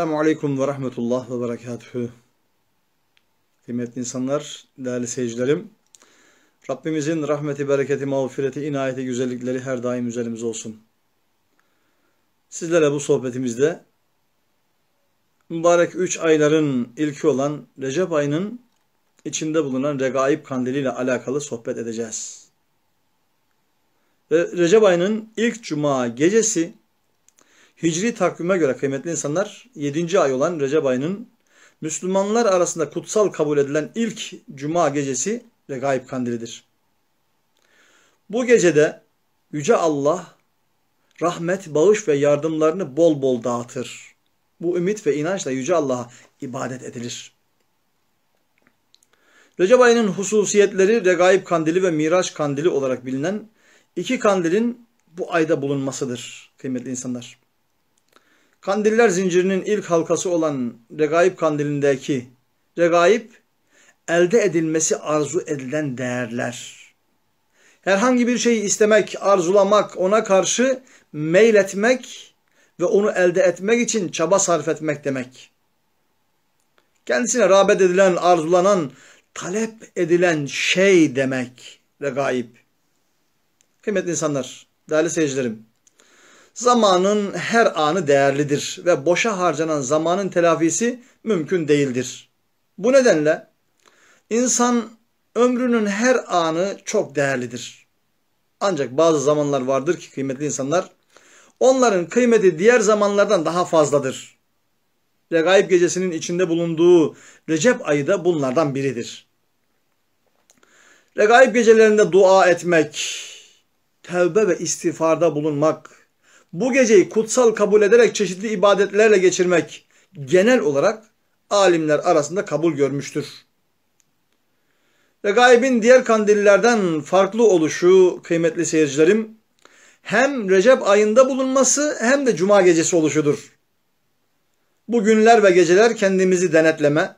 Esselamu Aleyküm ve Rahmetullah ve Berekatühü. Kıymetli insanlar, değerli seyircilerim. Rabbimizin rahmeti, bereketi, mağfireti, inayeti, güzellikleri her daim üzerimiz olsun. Sizlere bu sohbetimizde mübarek üç ayların ilki olan Recep ayının içinde bulunan Regaib Kandili ile alakalı sohbet edeceğiz. Ve Recep ayının ilk cuma gecesi Hicri takvime göre kıymetli insanlar 7. ay olan Recep ayının Müslümanlar arasında kutsal kabul edilen ilk cuma gecesi Regaib Kandilidir. Bu gecede Yüce Allah rahmet, bağış ve yardımlarını bol bol dağıtır. Bu ümit ve inançla Yüce Allah'a ibadet edilir. Recep ayının hususiyetleri Regaib Kandili ve Miraç Kandili olarak bilinen iki kandilin bu ayda bulunmasıdır kıymetli insanlar. Kandiller zincirinin ilk halkası olan regaib kandilindeki regaib elde edilmesi arzu edilen değerler. Herhangi bir şeyi istemek, arzulamak, ona karşı meyletmek ve onu elde etmek için çaba sarf etmek demek. Kendisine rağbet edilen, arzulanan, talep edilen şey demek regaib. Kıymetli insanlar, değerli seyircilerim. Zamanın her anı değerlidir ve boşa harcanan zamanın telafisi mümkün değildir. Bu nedenle insan ömrünün her anı çok değerlidir. Ancak bazı zamanlar vardır ki kıymetli insanlar onların kıymeti diğer zamanlardan daha fazladır. Regaib gecesinin içinde bulunduğu Recep ayı da bunlardan biridir. Regaib gecelerinde dua etmek, tevbe ve istiğfarda bulunmak, bu geceyi kutsal kabul ederek çeşitli ibadetlerle geçirmek genel olarak alimler arasında kabul görmüştür. Ve gaybin diğer kandillerden farklı oluşu kıymetli seyircilerim hem Recep ayında bulunması hem de cuma gecesi oluşudur. Bu günler ve geceler kendimizi denetleme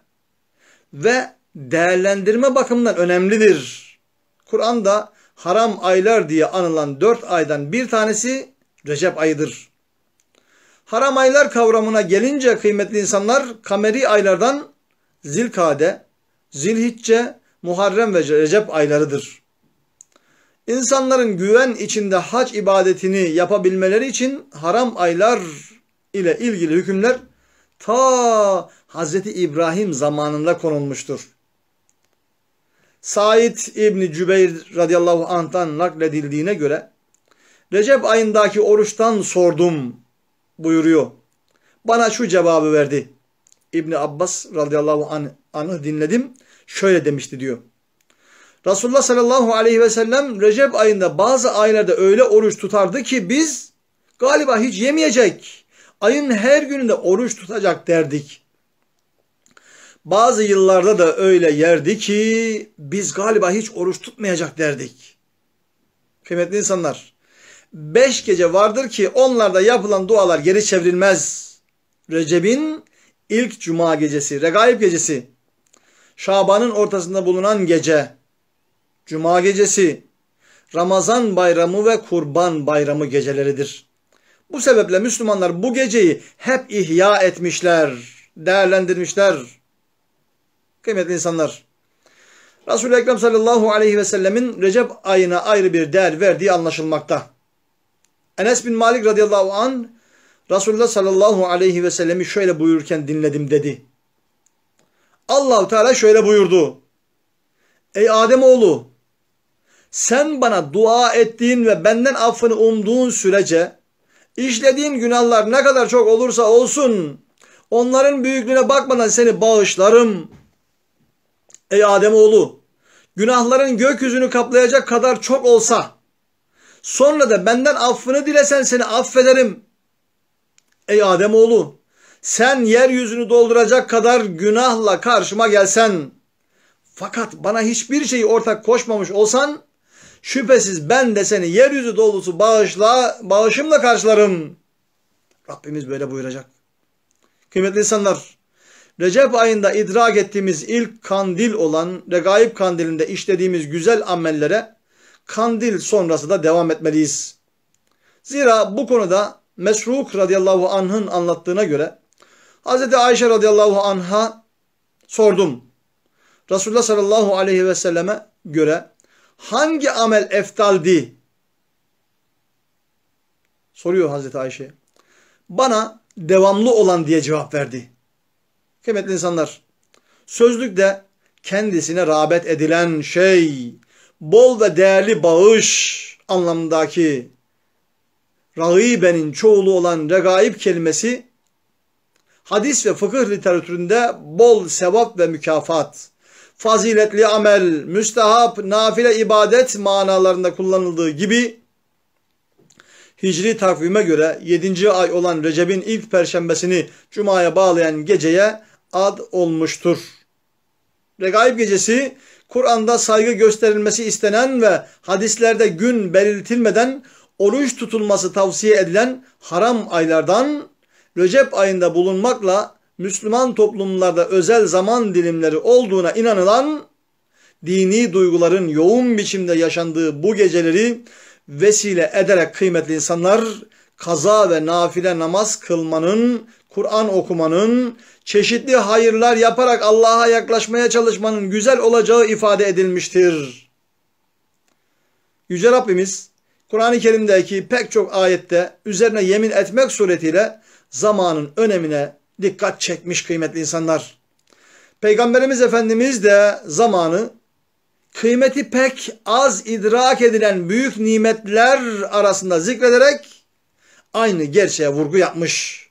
ve değerlendirme bakımından önemlidir. Kur'an'da haram aylar diye anılan dört aydan bir tanesi Recep ayıdır. Haram aylar kavramına gelince kıymetli insanlar kameri aylardan Zilkade, Zilhicce, Muharrem ve Recep aylarıdır. İnsanların güven içinde hac ibadetini yapabilmeleri için haram aylar ile ilgili hükümler ta Hz İbrahim zamanında konulmuştur. Said İbni Cübeyr radıyallahu anh'tan nakledildiğine göre Recep ayındaki oruçtan sordum buyuruyor. Bana şu cevabı verdi. İbni Abbas radıyallahu anh, anh'ı dinledim. Şöyle demişti diyor. Resulullah sallallahu aleyhi ve sellem Recep ayında bazı aylarda öyle oruç tutardı ki biz galiba hiç yemeyecek. Ayın her gününde oruç tutacak derdik. Bazı yıllarda da öyle yerdi ki biz galiba hiç oruç tutmayacak derdik. Kıymetli insanlar beş gece vardır ki onlarda yapılan dualar geri çevrilmez. Recep'in ilk cuma gecesi, regaib gecesi, Şaban'ın ortasında bulunan gece, cuma gecesi, Ramazan bayramı ve kurban bayramı geceleridir. Bu sebeple Müslümanlar bu geceyi hep ihya etmişler, değerlendirmişler. Kıymetli insanlar, Resul-i Ekrem sallallahu aleyhi ve sellemin Recep ayına ayrı bir değer verdiği anlaşılmakta. Enes bin Malik radıyallahu an Resulullah sallallahu aleyhi ve sellemi şöyle buyururken dinledim dedi. Allahu Teala şöyle buyurdu. Ey Adem oğlu sen bana dua ettiğin ve benden affını umduğun sürece işlediğin günahlar ne kadar çok olursa olsun onların büyüklüğüne bakmadan seni bağışlarım. Ey Adem oğlu günahların gökyüzünü kaplayacak kadar çok olsa Sonra da benden affını dilesen seni affederim. Ey Adem oğlu. sen yeryüzünü dolduracak kadar günahla karşıma gelsen fakat bana hiçbir şeyi ortak koşmamış olsan şüphesiz ben de seni yeryüzü dolusu bağışla, bağışımla karşılarım. Rabbimiz böyle buyuracak. Kıymetli insanlar, Recep ayında idrak ettiğimiz ilk kandil olan Regaib kandilinde işlediğimiz güzel amellere kandil sonrası da devam etmeliyiz. Zira bu konuda Mesruk radıyallahu anh'ın anlattığına göre Hz. Ayşe radıyallahu anh'a sordum. Resulullah sallallahu aleyhi ve selleme göre hangi amel eftaldi? Soruyor Hazreti Ayşe. Bana devamlı olan diye cevap verdi. Kıymetli insanlar, sözlükte kendisine rağbet edilen şey, bol ve değerli bağış anlamındaki ragibenin çoğulu olan regaib kelimesi hadis ve fıkıh literatüründe bol sevap ve mükafat, faziletli amel, müstehap, nafile ibadet manalarında kullanıldığı gibi Hicri takvime göre 7. ay olan Recep'in ilk perşembesini Cuma'ya bağlayan geceye ad olmuştur. Regaib gecesi Kur'an'da saygı gösterilmesi istenen ve hadislerde gün belirtilmeden oruç tutulması tavsiye edilen haram aylardan Recep ayında bulunmakla Müslüman toplumlarda özel zaman dilimleri olduğuna inanılan dini duyguların yoğun biçimde yaşandığı bu geceleri vesile ederek kıymetli insanlar kaza ve nafile namaz kılmanın Kur'an okumanın, çeşitli hayırlar yaparak Allah'a yaklaşmaya çalışmanın güzel olacağı ifade edilmiştir. Yüce Rabbimiz Kur'an-ı Kerim'deki pek çok ayette üzerine yemin etmek suretiyle zamanın önemine dikkat çekmiş kıymetli insanlar. Peygamberimiz Efendimiz de zamanı kıymeti pek az idrak edilen büyük nimetler arasında zikrederek aynı gerçeğe vurgu yapmış.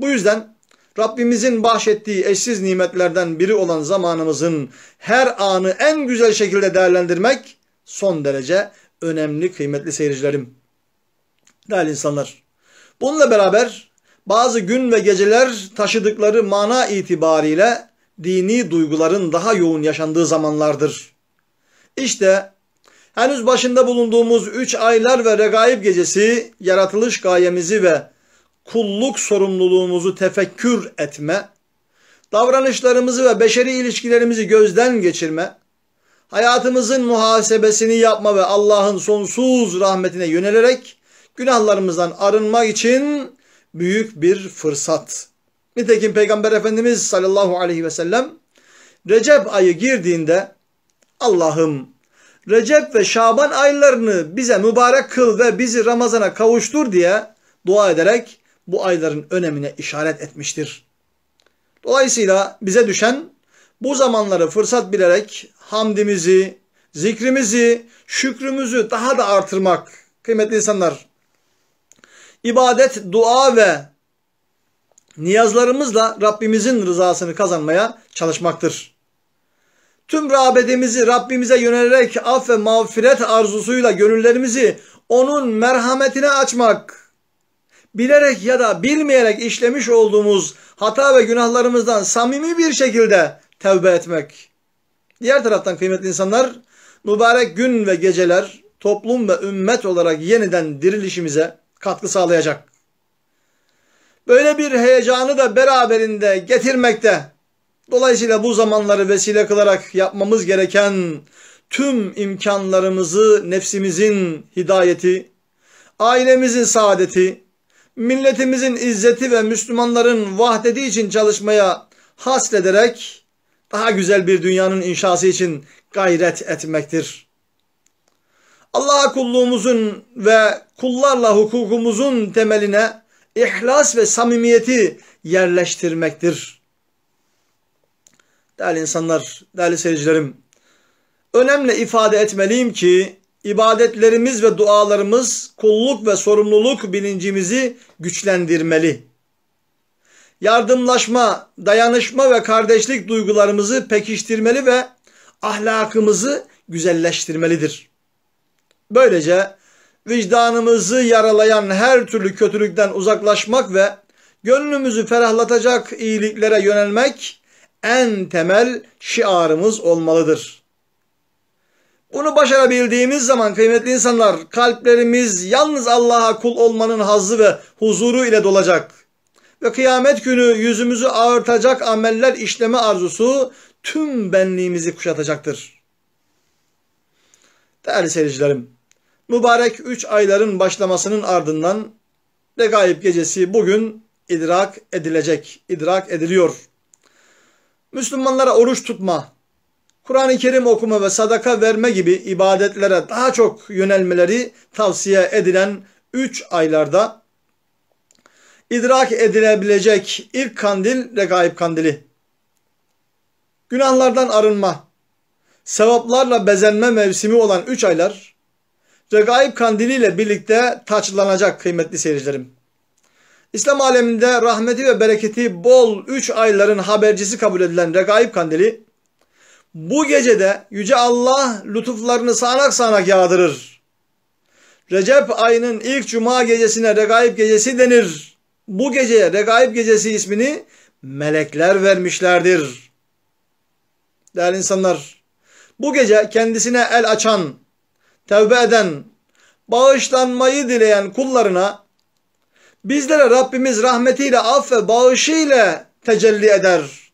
Bu yüzden Rabbimizin bahşettiği eşsiz nimetlerden biri olan zamanımızın her anı en güzel şekilde değerlendirmek son derece önemli kıymetli seyircilerim. Değerli insanlar. Bununla beraber bazı gün ve geceler taşıdıkları mana itibariyle dini duyguların daha yoğun yaşandığı zamanlardır. İşte henüz başında bulunduğumuz üç aylar ve regaib gecesi yaratılış gayemizi ve kulluk sorumluluğumuzu tefekkür etme, davranışlarımızı ve beşeri ilişkilerimizi gözden geçirme, hayatımızın muhasebesini yapma ve Allah'ın sonsuz rahmetine yönelerek günahlarımızdan arınma için büyük bir fırsat. Nitekim Peygamber Efendimiz sallallahu aleyhi ve sellem Recep ayı girdiğinde Allah'ım Recep ve Şaban aylarını bize mübarek kıl ve bizi Ramazan'a kavuştur diye dua ederek bu ayların önemine işaret etmiştir. Dolayısıyla bize düşen bu zamanları fırsat bilerek hamdimizi, zikrimizi, şükrümüzü daha da artırmak. Kıymetli insanlar, ibadet, dua ve niyazlarımızla Rabbimizin rızasını kazanmaya çalışmaktır. Tüm rağbetimizi Rabbimize yönelerek af ve mağfiret arzusuyla gönüllerimizi onun merhametine açmak bilerek ya da bilmeyerek işlemiş olduğumuz hata ve günahlarımızdan samimi bir şekilde tevbe etmek. Diğer taraftan kıymetli insanlar, mübarek gün ve geceler toplum ve ümmet olarak yeniden dirilişimize katkı sağlayacak. Böyle bir heyecanı da beraberinde getirmekte. Dolayısıyla bu zamanları vesile kılarak yapmamız gereken tüm imkanlarımızı nefsimizin hidayeti, ailemizin saadeti, milletimizin izzeti ve Müslümanların vahdeti için çalışmaya haslederek daha güzel bir dünyanın inşası için gayret etmektir. Allah'a kulluğumuzun ve kullarla hukukumuzun temeline ihlas ve samimiyeti yerleştirmektir. Değerli insanlar, değerli seyircilerim, önemli ifade etmeliyim ki ibadetlerimiz ve dualarımız kulluk ve sorumluluk bilincimizi güçlendirmeli. Yardımlaşma, dayanışma ve kardeşlik duygularımızı pekiştirmeli ve ahlakımızı güzelleştirmelidir. Böylece vicdanımızı yaralayan her türlü kötülükten uzaklaşmak ve gönlümüzü ferahlatacak iyiliklere yönelmek en temel şiarımız olmalıdır. Bunu başarabildiğimiz zaman kıymetli insanlar kalplerimiz yalnız Allah'a kul olmanın hazzı ve huzuru ile dolacak. Ve kıyamet günü yüzümüzü ağırtacak ameller işleme arzusu tüm benliğimizi kuşatacaktır. Değerli seyircilerim, mübarek üç ayların başlamasının ardından Regaib gecesi bugün idrak edilecek, idrak ediliyor. Müslümanlara oruç tutma, Kur'an-ı Kerim okuma ve sadaka verme gibi ibadetlere daha çok yönelmeleri tavsiye edilen 3 aylarda idrak edilebilecek ilk kandil regaib kandili. Günahlardan arınma, sevaplarla bezenme mevsimi olan 3 aylar regaib kandiliyle birlikte taçlanacak kıymetli seyircilerim. İslam aleminde rahmeti ve bereketi bol 3 ayların habercisi kabul edilen regaib kandili bu gecede Yüce Allah lütuflarını sağanak sağanak yağdırır. Recep ayının ilk cuma gecesine regaib gecesi denir. Bu geceye regaib gecesi ismini melekler vermişlerdir. Değerli insanlar, bu gece kendisine el açan, tevbe eden, bağışlanmayı dileyen kullarına bizlere Rabbimiz rahmetiyle, af ve bağışıyla tecelli eder.''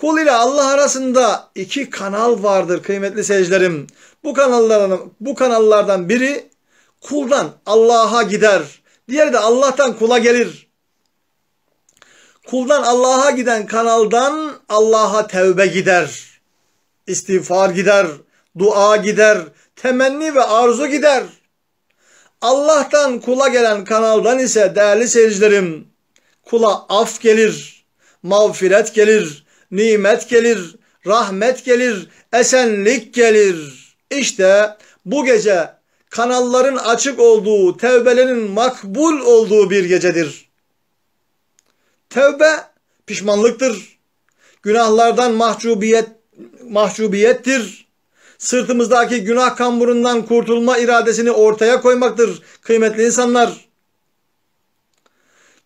Kul ile Allah arasında iki kanal vardır kıymetli seyircilerim. Bu kanalların bu kanallardan biri kuldan Allah'a gider. Diğeri de Allah'tan kula gelir. Kuldan Allah'a giden kanaldan Allah'a tevbe gider. İstiğfar gider, dua gider, temenni ve arzu gider. Allah'tan kula gelen kanaldan ise değerli seyircilerim kula af gelir, mağfiret gelir, nimet gelir, rahmet gelir, esenlik gelir. İşte bu gece kanalların açık olduğu, tevbelerin makbul olduğu bir gecedir. Tevbe pişmanlıktır. Günahlardan mahcubiyet mahcubiyettir. Sırtımızdaki günah kamburundan kurtulma iradesini ortaya koymaktır kıymetli insanlar.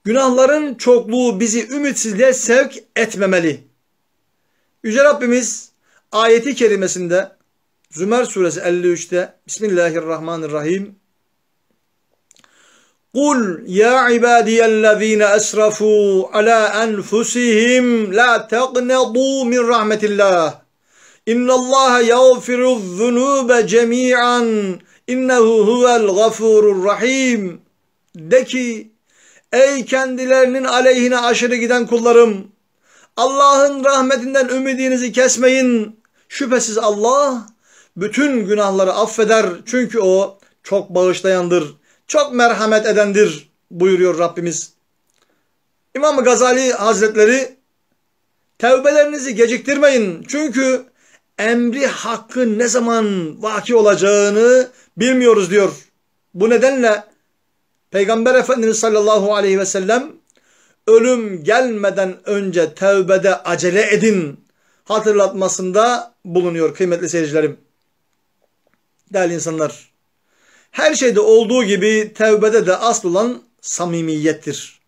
Günahların çokluğu bizi ümitsizliğe sevk etmemeli. Yüce Rabbimiz ayeti kerimesinde Zümer suresi 53'te Bismillahirrahmanirrahim Kul ya ibadiyellezine esrafu ala enfusihim la teqnedu min rahmetillah İnnallaha yağfiru zunube cemi'an innehu huvel gafurur rahim De ki ey kendilerinin aleyhine aşırı giden kullarım Allah'ın rahmetinden ümidinizi kesmeyin. Şüphesiz Allah bütün günahları affeder. Çünkü o çok bağışlayandır, çok merhamet edendir buyuruyor Rabbimiz. İmam Gazali Hazretleri tevbelerinizi geciktirmeyin. Çünkü emri hakkı ne zaman vaki olacağını bilmiyoruz diyor. Bu nedenle Peygamber Efendimiz sallallahu aleyhi ve sellem ölüm gelmeden önce tevbede acele edin hatırlatmasında bulunuyor kıymetli seyircilerim. Değerli insanlar, her şeyde olduğu gibi tevbede de asıl olan samimiyettir.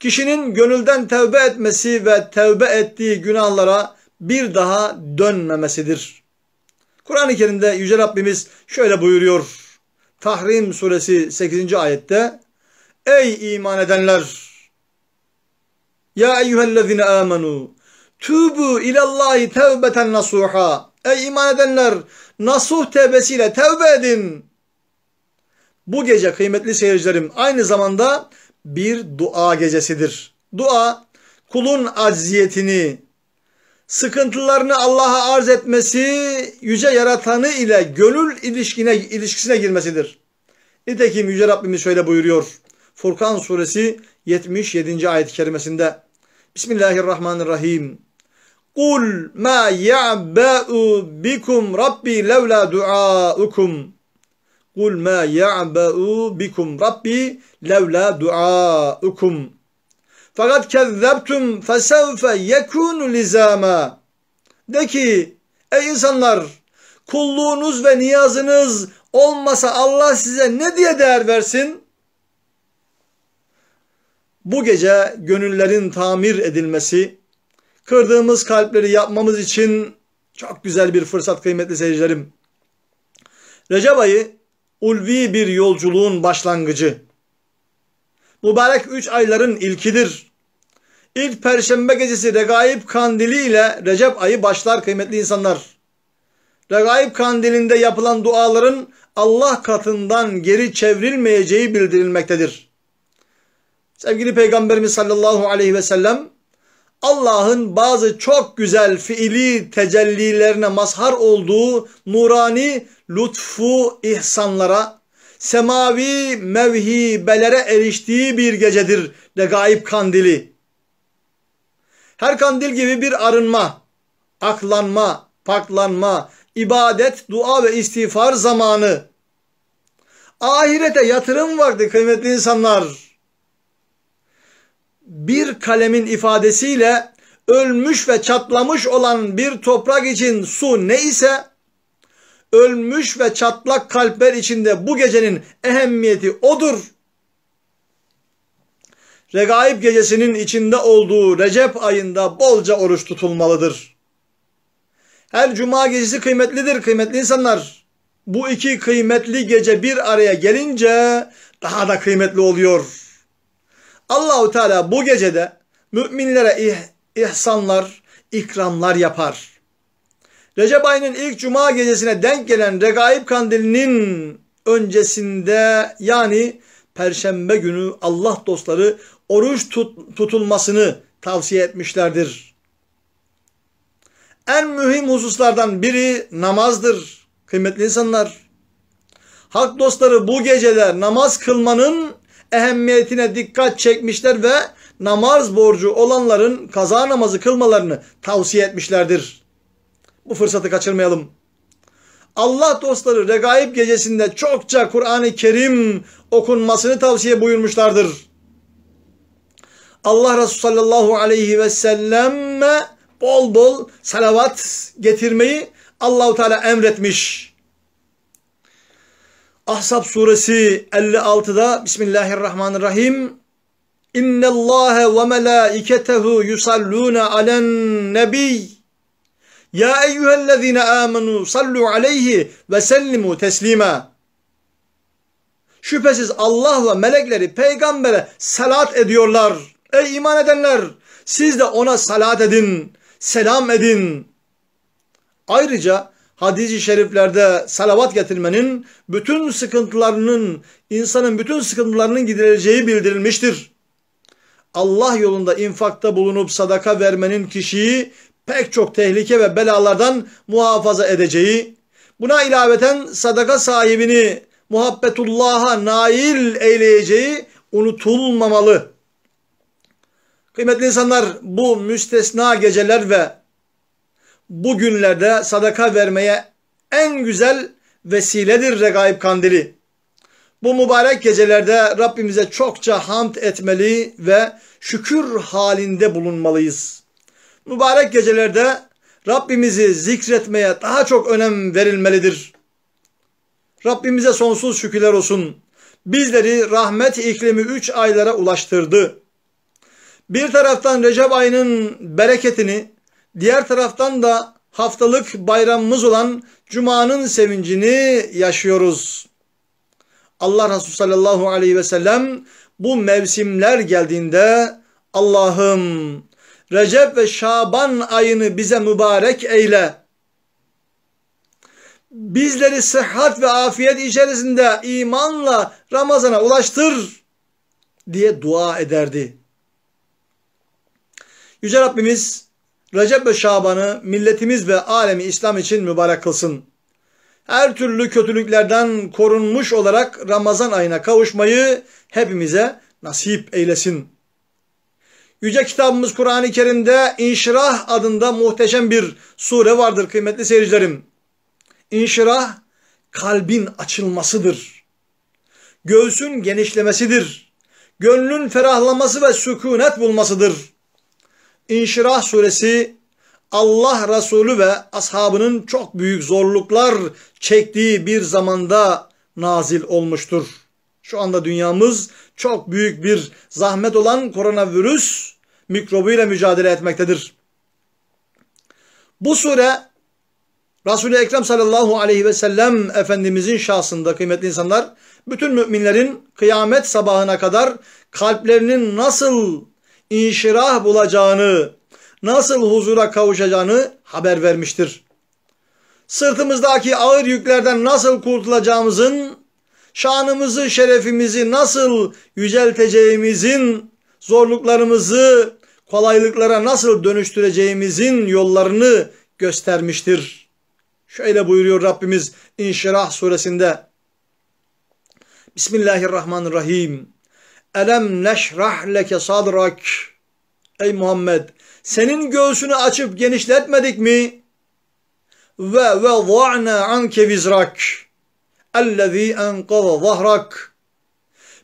Kişinin gönülden tevbe etmesi ve tevbe ettiği günahlara bir daha dönmemesidir. Kur'an-ı Kerim'de Yüce Rabbimiz şöyle buyuruyor. Tahrim suresi 8. ayette Ey iman edenler! Ya eyyühellezine amenu tübü ilallahi tevbeten nasuha. Ey iman edenler nasuh tevbesiyle tevbe edin. Bu gece kıymetli seyircilerim aynı zamanda bir dua gecesidir. Dua kulun acziyetini, sıkıntılarını Allah'a arz etmesi, yüce yaratanı ile gönül ilişkine, ilişkisine girmesidir. Nitekim Yüce Rabbimiz şöyle buyuruyor. Furkan suresi 77. ayet-i kerimesinde Bismillahirrahmanirrahim. Kul ma ya'ba'u bikum rabbi levla du'aukum. Kul ma ya'ba'u bikum rabbi levla du'aukum. Fakat kezzebtum fesevfe yekunu lizama. De ki ey insanlar kulluğunuz ve niyazınız olmasa Allah size ne diye değer versin? bu gece gönüllerin tamir edilmesi, kırdığımız kalpleri yapmamız için çok güzel bir fırsat kıymetli seyircilerim. Recep ayı ulvi bir yolculuğun başlangıcı. Mübarek üç ayların ilkidir. İlk perşembe gecesi Regaib Kandili ile Recep ayı başlar kıymetli insanlar. Regaib Kandili'nde yapılan duaların Allah katından geri çevrilmeyeceği bildirilmektedir. Sevgili Peygamberimiz sallallahu aleyhi ve sellem Allah'ın bazı çok güzel fiili tecellilerine mazhar olduğu nurani lütfu ihsanlara, semavi mevhibelere eriştiği bir gecedir de gayip kandili. Her kandil gibi bir arınma, aklanma, paklanma, ibadet, dua ve istiğfar zamanı. Ahirete yatırım vardı kıymetli insanlar bir kalemin ifadesiyle ölmüş ve çatlamış olan bir toprak için su ne ise ölmüş ve çatlak kalpler içinde bu gecenin ehemmiyeti odur. Regaib gecesinin içinde olduğu Recep ayında bolca oruç tutulmalıdır. Her cuma gecesi kıymetlidir kıymetli insanlar. Bu iki kıymetli gece bir araya gelince daha da kıymetli oluyor. Allahu Teala bu gecede müminlere ih, ihsanlar, ikramlar yapar. Recep ayının ilk cuma gecesine denk gelen Regaib Kandili'nin öncesinde yani perşembe günü Allah dostları oruç tut, tutulmasını tavsiye etmişlerdir. En mühim hususlardan biri namazdır. Kıymetli insanlar. Hak dostları bu geceler namaz kılmanın ehemmiyetine dikkat çekmişler ve namaz borcu olanların kaza namazı kılmalarını tavsiye etmişlerdir. Bu fırsatı kaçırmayalım. Allah dostları regaib gecesinde çokça Kur'an-ı Kerim okunmasını tavsiye buyurmuşlardır. Allah Resulü sallallahu aleyhi ve selleme bol bol salavat getirmeyi Allahu Teala emretmiş. Ahzab suresi 56'da Bismillahirrahmanirrahim. İnne Allahe ve melâiketehu yusallûne alen nebiy. Ya eyyühellezine amenu sallu aleyhi ve sellimu teslima. Şüphesiz Allah ve melekleri peygambere salat ediyorlar. Ey iman edenler siz de ona salat edin, selam edin. Ayrıca Hadisi şeriflerde salavat getirmenin bütün sıkıntılarının, insanın bütün sıkıntılarının gidileceği bildirilmiştir. Allah yolunda infakta bulunup sadaka vermenin kişiyi pek çok tehlike ve belalardan muhafaza edeceği, buna ilaveten sadaka sahibini muhabbetullah'a nail eyleyeceği unutulmamalı. Kıymetli insanlar bu müstesna geceler ve bugünlerde sadaka vermeye en güzel vesiledir regaib kandili. Bu mübarek gecelerde Rabbimize çokça hamd etmeli ve şükür halinde bulunmalıyız. Mübarek gecelerde Rabbimizi zikretmeye daha çok önem verilmelidir. Rabbimize sonsuz şükürler olsun. Bizleri rahmet iklimi üç aylara ulaştırdı. Bir taraftan Recep ayının bereketini, Diğer taraftan da haftalık bayramımız olan Cuma'nın sevincini yaşıyoruz. Allah Resulü sallallahu aleyhi ve sellem bu mevsimler geldiğinde Allah'ım Recep ve Şaban ayını bize mübarek eyle. Bizleri sıhhat ve afiyet içerisinde imanla Ramazan'a ulaştır diye dua ederdi. Yüce Rabbimiz Recep ve Şaban'ı milletimiz ve alemi İslam için mübarek kılsın. Her türlü kötülüklerden korunmuş olarak Ramazan ayına kavuşmayı hepimize nasip eylesin. Yüce kitabımız Kur'an-ı Kerim'de İnşirah adında muhteşem bir sure vardır kıymetli seyircilerim. İnşirah kalbin açılmasıdır. Göğsün genişlemesidir. Gönlün ferahlaması ve sükunet bulmasıdır. İnşirah suresi Allah Resulü ve ashabının çok büyük zorluklar çektiği bir zamanda nazil olmuştur. Şu anda dünyamız çok büyük bir zahmet olan koronavirüs mikrobuyla mücadele etmektedir. Bu sure resul Ekrem sallallahu aleyhi ve sellem Efendimizin şahsında kıymetli insanlar bütün müminlerin kıyamet sabahına kadar kalplerinin nasıl inşirah bulacağını, nasıl huzura kavuşacağını haber vermiştir. Sırtımızdaki ağır yüklerden nasıl kurtulacağımızın, şanımızı, şerefimizi nasıl yücelteceğimizin, zorluklarımızı kolaylıklara nasıl dönüştüreceğimizin yollarını göstermiştir. Şöyle buyuruyor Rabbimiz İnşirah suresinde. Bismillahirrahmanirrahim. Elem neşrah leke sadrak. Ey Muhammed senin göğsünü açıp genişletmedik mi? Ve ve va'na anke vizrak. Ellezî enkaza zahrak.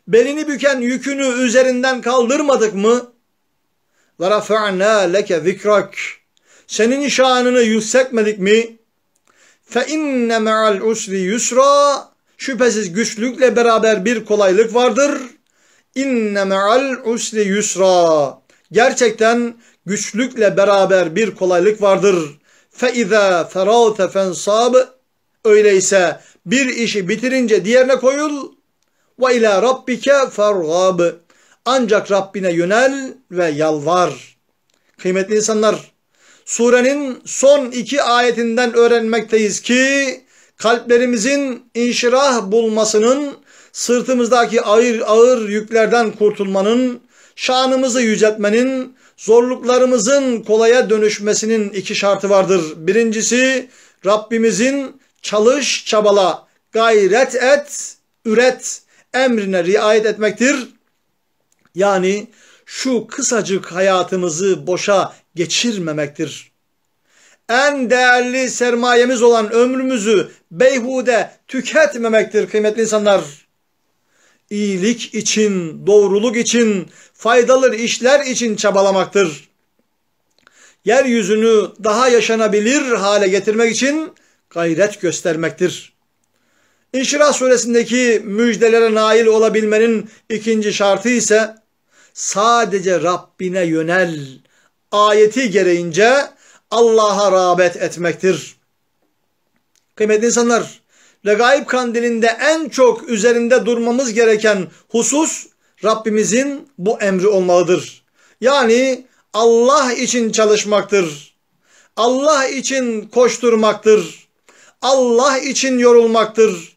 Belini büken yükünü üzerinden kaldırmadık mı? Ve rafa'na leke zikrak. Senin şanını yükseltmedik mi? Fe inne me'al usri yusra. Şüphesiz güçlükle beraber bir kolaylık vardır.'' İnne me'al usri yusra. Gerçekten güçlükle beraber bir kolaylık vardır. Fe izâ ferâte fensâb. Öyleyse bir işi bitirince diğerine koyul. Ve ilâ rabbike fergâb. Ancak Rabbine yönel ve yalvar. Kıymetli insanlar, surenin son iki ayetinden öğrenmekteyiz ki kalplerimizin inşirah bulmasının sırtımızdaki ağır, ağır yüklerden kurtulmanın, şanımızı yüceltmenin, zorluklarımızın kolaya dönüşmesinin iki şartı vardır. Birincisi Rabbimizin çalış, çabala, gayret et, üret emrine riayet etmektir. Yani şu kısacık hayatımızı boşa geçirmemektir. En değerli sermayemiz olan ömrümüzü beyhude tüketmemektir kıymetli insanlar iyilik için, doğruluk için, faydalı işler için çabalamaktır. Yeryüzünü daha yaşanabilir hale getirmek için gayret göstermektir. İnşirah suresindeki müjdelere nail olabilmenin ikinci şartı ise sadece Rabbine yönel ayeti gereğince Allah'a rağbet etmektir. Kıymetli insanlar, Regaib kandilinde en çok üzerinde durmamız gereken husus Rabbimizin bu emri olmalıdır. Yani Allah için çalışmaktır. Allah için koşturmaktır. Allah için yorulmaktır.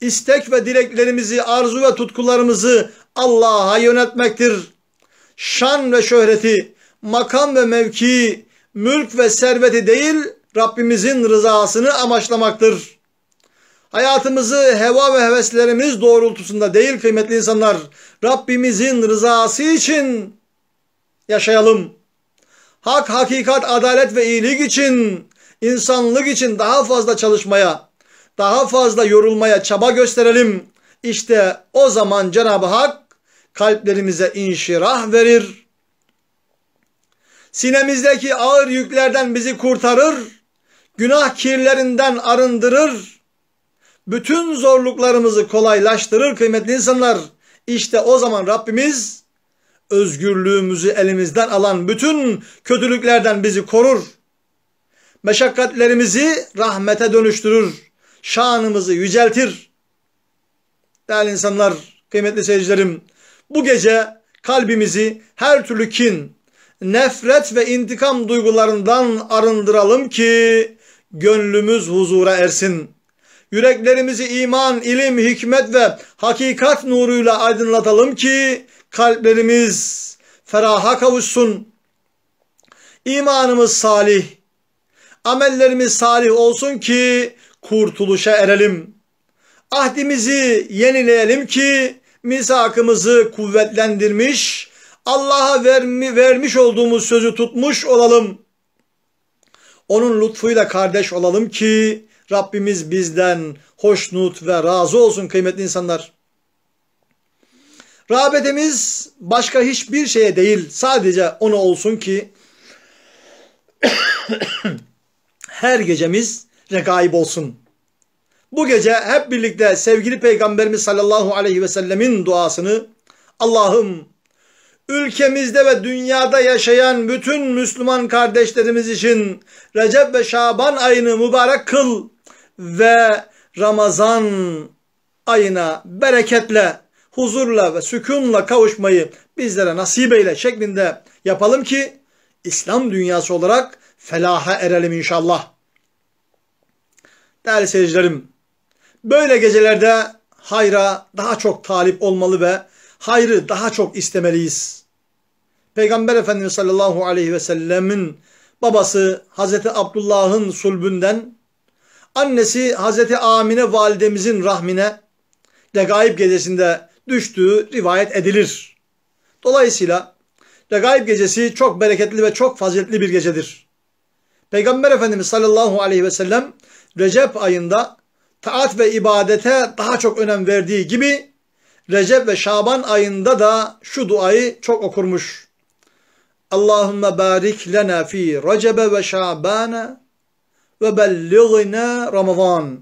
İstek ve dileklerimizi, arzu ve tutkularımızı Allah'a yönetmektir. Şan ve şöhreti, makam ve mevki, mülk ve serveti değil Rabbimizin rızasını amaçlamaktır. Hayatımızı heva ve heveslerimiz doğrultusunda değil kıymetli insanlar. Rabbimizin rızası için yaşayalım. Hak, hakikat, adalet ve iyilik için, insanlık için daha fazla çalışmaya, daha fazla yorulmaya çaba gösterelim. İşte o zaman Cenab-ı Hak kalplerimize inşirah verir. Sinemizdeki ağır yüklerden bizi kurtarır. Günah kirlerinden arındırır bütün zorluklarımızı kolaylaştırır kıymetli insanlar. İşte o zaman Rabbimiz özgürlüğümüzü elimizden alan bütün kötülüklerden bizi korur. Meşakkatlerimizi rahmete dönüştürür. Şanımızı yüceltir. Değerli insanlar, kıymetli seyircilerim, bu gece kalbimizi her türlü kin, nefret ve intikam duygularından arındıralım ki gönlümüz huzura ersin yüreklerimizi iman, ilim, hikmet ve hakikat nuruyla aydınlatalım ki kalplerimiz feraha kavuşsun. İmanımız salih, amellerimiz salih olsun ki kurtuluşa erelim. Ahdimizi yenileyelim ki misakımızı kuvvetlendirmiş, Allah'a vermi, vermiş olduğumuz sözü tutmuş olalım. Onun lütfuyla kardeş olalım ki Rabbimiz bizden hoşnut ve razı olsun kıymetli insanlar. Rağbetimiz başka hiçbir şeye değil sadece ona olsun ki her gecemiz regaib olsun. Bu gece hep birlikte sevgili Peygamberimiz sallallahu aleyhi ve sellemin duasını Allah'ım ülkemizde ve dünyada yaşayan bütün Müslüman kardeşlerimiz için Recep ve Şaban ayını mübarek kıl ve Ramazan ayına bereketle, huzurla ve sükunla kavuşmayı bizlere nasip eyle şeklinde yapalım ki İslam dünyası olarak felaha erelim inşallah. Değerli seyircilerim, böyle gecelerde hayra daha çok talip olmalı ve hayrı daha çok istemeliyiz. Peygamber Efendimiz sallallahu aleyhi ve sellemin babası Hazreti Abdullah'ın sulbünden annesi Hazreti Amine validemizin rahmine Regaib gecesinde düştüğü rivayet edilir. Dolayısıyla Regaib gecesi çok bereketli ve çok faziletli bir gecedir. Peygamber Efendimiz sallallahu aleyhi ve sellem Recep ayında taat ve ibadete daha çok önem verdiği gibi Recep ve Şaban ayında da şu duayı çok okurmuş. Allahümme barik lena fi recebe ve Şaban ve belligne Ramazan.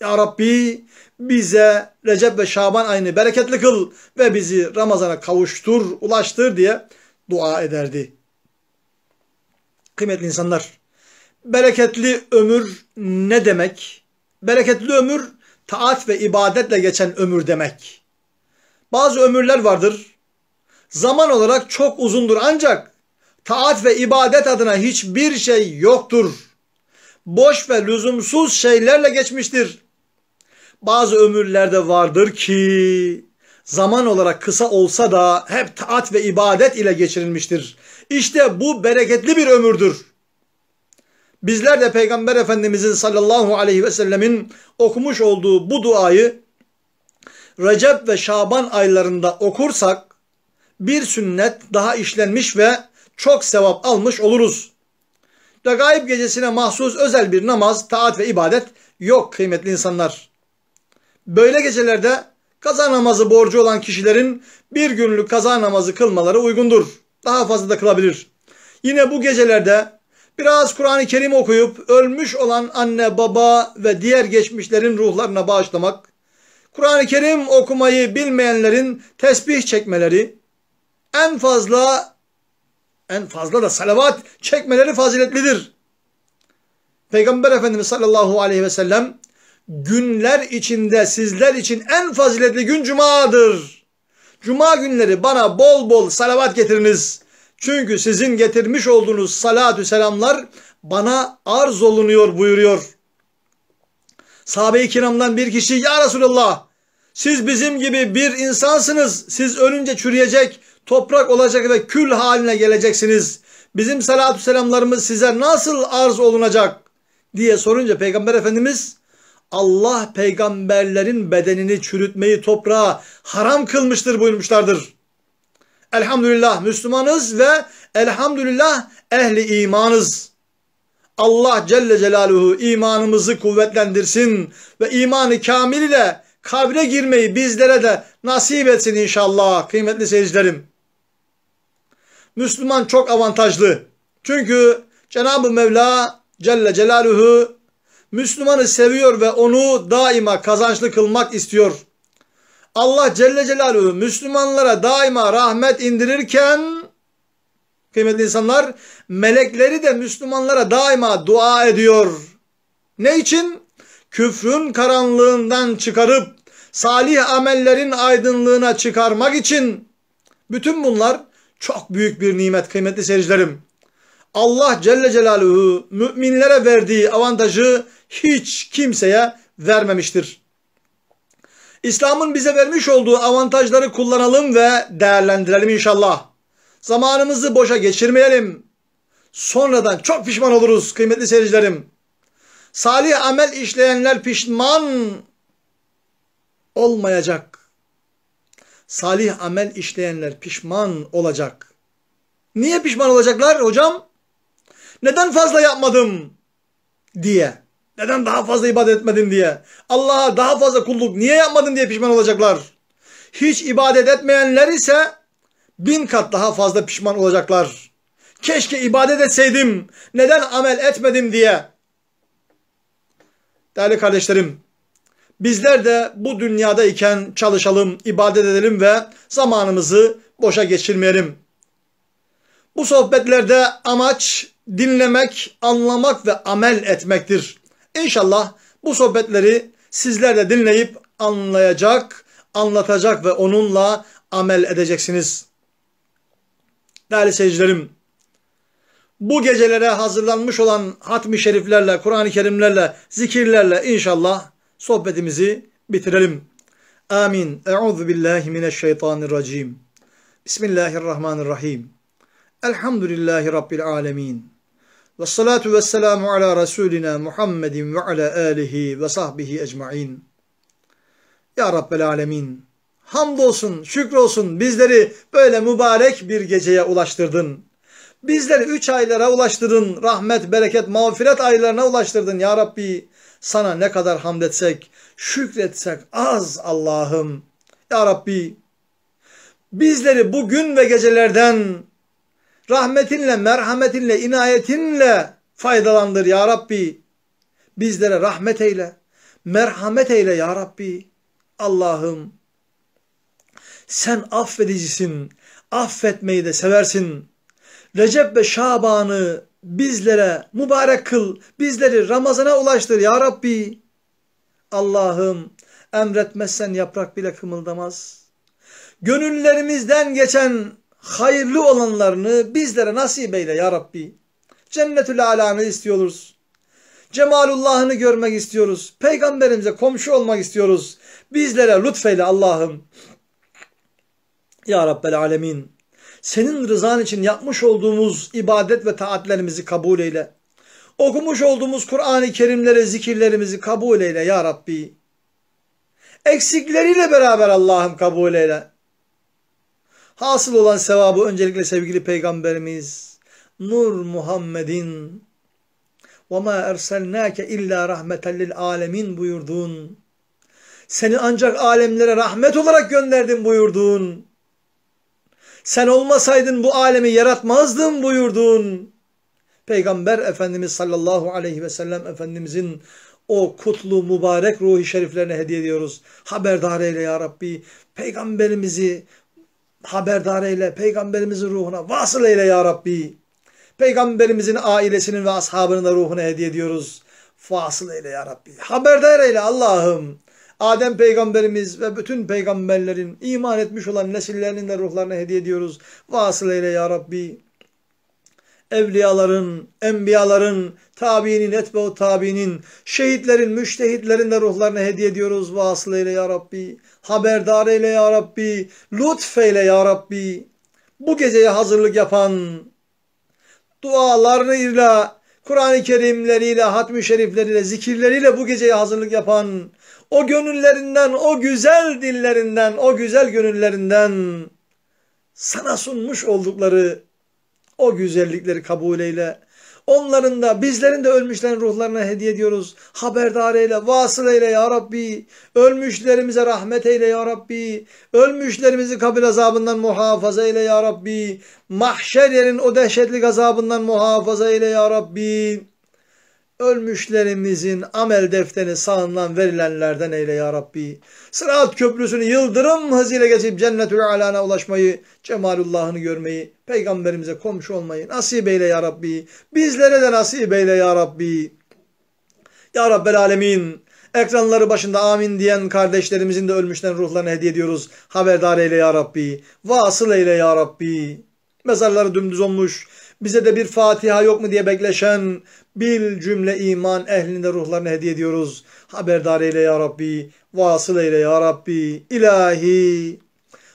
Ya Rabbi bize Recep ve Şaban ayını bereketli kıl ve bizi Ramazan'a kavuştur, ulaştır diye dua ederdi. Kıymetli insanlar, bereketli ömür ne demek? Bereketli ömür taat ve ibadetle geçen ömür demek. Bazı ömürler vardır. Zaman olarak çok uzundur ancak taat ve ibadet adına hiçbir şey yoktur. Boş ve lüzumsuz şeylerle geçmiştir. Bazı ömürlerde vardır ki zaman olarak kısa olsa da hep taat ve ibadet ile geçirilmiştir. İşte bu bereketli bir ömürdür. Bizler de Peygamber Efendimizin sallallahu aleyhi ve sellemin okumuş olduğu bu duayı Recep ve Şaban aylarında okursak bir sünnet daha işlenmiş ve çok sevap almış oluruz. Regaib gecesine mahsus özel bir namaz, taat ve ibadet yok kıymetli insanlar. Böyle gecelerde kaza namazı borcu olan kişilerin bir günlük kaza namazı kılmaları uygundur. Daha fazla da kılabilir. Yine bu gecelerde biraz Kur'an-ı Kerim okuyup ölmüş olan anne, baba ve diğer geçmişlerin ruhlarına bağışlamak, Kur'an-ı Kerim okumayı bilmeyenlerin tesbih çekmeleri, en fazla en fazla da salavat çekmeleri faziletlidir. Peygamber Efendimiz sallallahu aleyhi ve sellem günler içinde sizler için en faziletli gün cumadır. Cuma günleri bana bol bol salavat getiriniz. Çünkü sizin getirmiş olduğunuz salatü selamlar bana arz olunuyor buyuruyor. Sahabe-i kiramdan bir kişi ya Resulallah siz bizim gibi bir insansınız. Siz ölünce çürüyecek, toprak olacak ve kül haline geleceksiniz. Bizim salatü selamlarımız size nasıl arz olunacak diye sorunca Peygamber Efendimiz Allah peygamberlerin bedenini çürütmeyi toprağa haram kılmıştır buyurmuşlardır. Elhamdülillah Müslümanız ve elhamdülillah ehli imanız. Allah Celle Celaluhu imanımızı kuvvetlendirsin ve imanı kamil ile kabre girmeyi bizlere de nasip etsin inşallah kıymetli seyircilerim. Müslüman çok avantajlı. Çünkü Cenab-ı Mevla Celle Celaluhu Müslümanı seviyor ve onu daima kazançlı kılmak istiyor. Allah Celle Celaluhu Müslümanlara daima rahmet indirirken kıymetli insanlar melekleri de Müslümanlara daima dua ediyor. Ne için? Küfrün karanlığından çıkarıp salih amellerin aydınlığına çıkarmak için bütün bunlar çok büyük bir nimet kıymetli seyircilerim. Allah Celle Celaluhu müminlere verdiği avantajı hiç kimseye vermemiştir. İslam'ın bize vermiş olduğu avantajları kullanalım ve değerlendirelim inşallah. Zamanımızı boşa geçirmeyelim. Sonradan çok pişman oluruz kıymetli seyircilerim. Salih amel işleyenler pişman olmayacak salih amel işleyenler pişman olacak. Niye pişman olacaklar hocam? Neden fazla yapmadım diye. Neden daha fazla ibadet etmedim diye. Allah'a daha fazla kulluk niye yapmadım diye pişman olacaklar. Hiç ibadet etmeyenler ise bin kat daha fazla pişman olacaklar. Keşke ibadet etseydim. Neden amel etmedim diye. Değerli kardeşlerim. Bizler de bu dünyada iken çalışalım, ibadet edelim ve zamanımızı boşa geçirmeyelim. Bu sohbetlerde amaç dinlemek, anlamak ve amel etmektir. İnşallah bu sohbetleri sizler de dinleyip anlayacak, anlatacak ve onunla amel edeceksiniz. Değerli seyircilerim, bu gecelere hazırlanmış olan hatmi şeriflerle, Kur'an-ı Kerimlerle, zikirlerle inşallah sohbetimizi bitirelim. Amin. Euzu billahi mineşşeytanirracim. Bismillahirrahmanirrahim. Elhamdülillahi rabbil alamin. Ve salatu ve selamu ala Resulina Muhammedin ve ala alihi ve sahbihi ecmain. Ya Rabbel Alemin, hamdolsun, şükrolsun bizleri böyle mübarek bir geceye ulaştırdın. Bizleri üç aylara ulaştırdın, rahmet, bereket, mağfiret aylarına ulaştırdın ya Rabbi. Sana ne kadar hamd etsek, şükretsek az Allah'ım. Ya Rabbi bizleri bugün ve gecelerden rahmetinle, merhametinle, inayetinle faydalandır ya Rabbi. Bizlere rahmet eyle, merhamet eyle ya Rabbi. Allah'ım sen affedicisin, affetmeyi de seversin. Recep ve Şaban'ı bizlere mübarek kıl, bizleri Ramazan'a ulaştır ya Rabbi. Allah'ım emretmezsen yaprak bile kımıldamaz. Gönüllerimizden geçen hayırlı olanlarını bizlere nasip eyle ya Rabbi. Cennetül alanı istiyoruz. Cemalullah'ını görmek istiyoruz. Peygamberimize komşu olmak istiyoruz. Bizlere lütfeyle Allah'ım. Ya Rabbel Alemin senin rızan için yapmış olduğumuz ibadet ve taatlerimizi kabul eyle. Okumuş olduğumuz Kur'an-ı Kerimlere zikirlerimizi kabul eyle ya Rabbi. Eksikleriyle beraber Allah'ım kabul eyle. Hasıl olan sevabı öncelikle sevgili peygamberimiz Nur Muhammed'in وَمَا اَرْسَلْنَاكَ اِلَّا رَحْمَةً لِلْعَالَمِينَ buyurduğun, seni ancak alemlere rahmet olarak gönderdim buyurduğun, sen olmasaydın bu alemi yaratmazdın buyurdun. Peygamber Efendimiz sallallahu aleyhi ve sellem Efendimizin o kutlu mübarek ruhi şeriflerine hediye ediyoruz. Haberdar eyle ya Rabbi. Peygamberimizi haberdar eyle. Peygamberimizin ruhuna vasıl eyle ya Rabbi. Peygamberimizin ailesinin ve ashabının da ruhuna hediye ediyoruz. Fasıl eyle ya Rabbi. Haberdar eyle Allah'ım. Adem peygamberimiz ve bütün peygamberlerin iman etmiş olan nesillerinin de ruhlarına hediye ediyoruz. Vasıl eyle ya Rabbi. Evliyaların, enbiyaların, tabiinin, etbe-u tabiinin, şehitlerin, müştehitlerin de ruhlarına hediye ediyoruz. Vasıl eyle ya Rabbi. Haberdar eyle ya Rabbi. Lütfeyle ya Rabbi. Bu geceye hazırlık yapan, dualarıyla, Kur'an-ı Kerimleriyle, hatmi şerifleriyle, zikirleriyle bu geceye hazırlık yapan, o gönüllerinden, o güzel dillerinden, o güzel gönüllerinden sana sunmuş oldukları o güzellikleri kabul eyle. Onların da bizlerin de ölmüşlerin ruhlarına hediye ediyoruz. Haberdar eyle, vasıl eyle ya Rabbi. Ölmüşlerimize rahmet eyle ya Rabbi. Ölmüşlerimizi kabir azabından muhafaza eyle ya Rabbi. Mahşer yerin o dehşetli azabından muhafaza eyle ya Rabbi. Ölmüşlerimizin amel defterini sağından verilenlerden eyle ya Rabbi. Sırat köprüsünü yıldırım hızıyla geçip cennetül alana ulaşmayı, cemalullahını görmeyi, peygamberimize komşu olmayı nasip eyle ya Rabbi. Bizlere de nasip eyle ya Rabbi. Ya Rabbel Alemin. Ekranları başında amin diyen kardeşlerimizin de ölmüşlerin ruhlarına hediye ediyoruz. Haberdar eyle ya Rabbi. Vasıl eyle ya Rabbi. Mezarları dümdüz olmuş bize de bir Fatiha yok mu diye bekleşen bir cümle iman ehlinde ruhlarını hediye ediyoruz. Haberdar eyle ya Rabbi, vasıl eyle ya Rabbi, ilahi.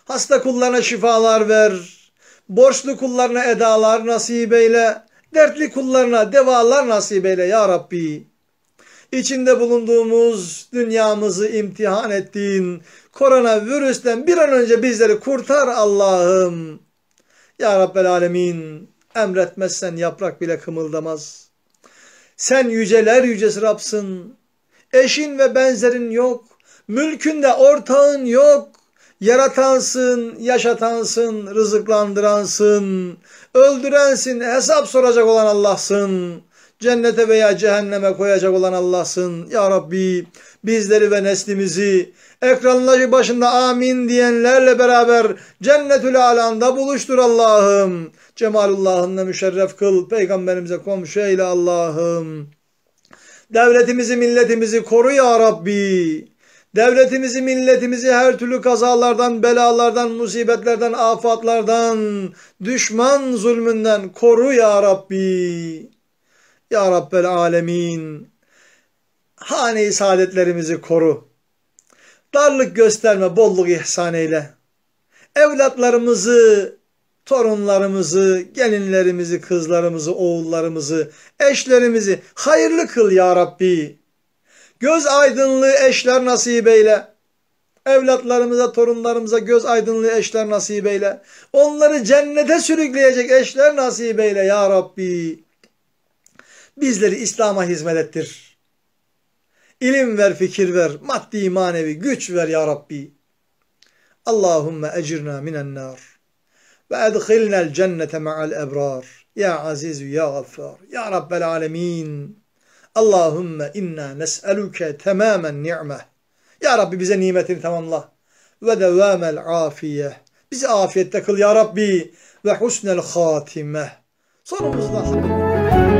Hasta kullarına şifalar ver, borçlu kullarına edalar nasip eyle, dertli kullarına devalar nasip eyle ya Rabbi. İçinde bulunduğumuz dünyamızı imtihan ettiğin koronavirüsten bir an önce bizleri kurtar Allah'ım. Ya Rabbel Alemin Emretmezsen yaprak bile kımıldamaz. Sen yüceler yücesi Rabsın. Eşin ve benzerin yok. Mülkünde ortağın yok. Yaratansın, yaşatansın, rızıklandıransın. Öldürensin, hesap soracak olan Allah'sın cennete veya cehenneme koyacak olan Allah'sın. Ya Rabbi bizleri ve neslimizi ekranları başında amin diyenlerle beraber cennetül alanda buluştur Allah'ım. Cemalullah'ınla müşerref kıl. Peygamberimize komşu eyle Allah'ım. Devletimizi milletimizi koru ya Rabbi. Devletimizi, milletimizi her türlü kazalardan, belalardan, musibetlerden, afatlardan, düşman zulmünden koru ya Rabbi. Ya Rabbel Alemin hane-i saadetlerimizi koru. Darlık gösterme, bolluk ihsan eyle. Evlatlarımızı, torunlarımızı, gelinlerimizi, kızlarımızı, oğullarımızı, eşlerimizi hayırlı kıl ya Rabbi. Göz aydınlığı eşler nasip eyle. Evlatlarımıza, torunlarımıza göz aydınlığı eşler nasip eyle. Onları cennete sürükleyecek eşler nasip eyle ya Rabbi. Bizleri İslam'a hizmet ettir. İlim ver, fikir ver, maddi manevi güç ver ya Rabbi. Allahümme ecirna minen nar ve edhilnel cennete ma'al ebrar. Ya aziz ya gaffar. Ya Rabbel alemin. Allahümme inna nes'eluke tamamen ni'meh. Ya Rabbi bize nimetini tamamla. Ve devamel afiye. Bizi afiyette kıl ya Rabbi. Ve husnel hatime. Sonumuzda hakkı.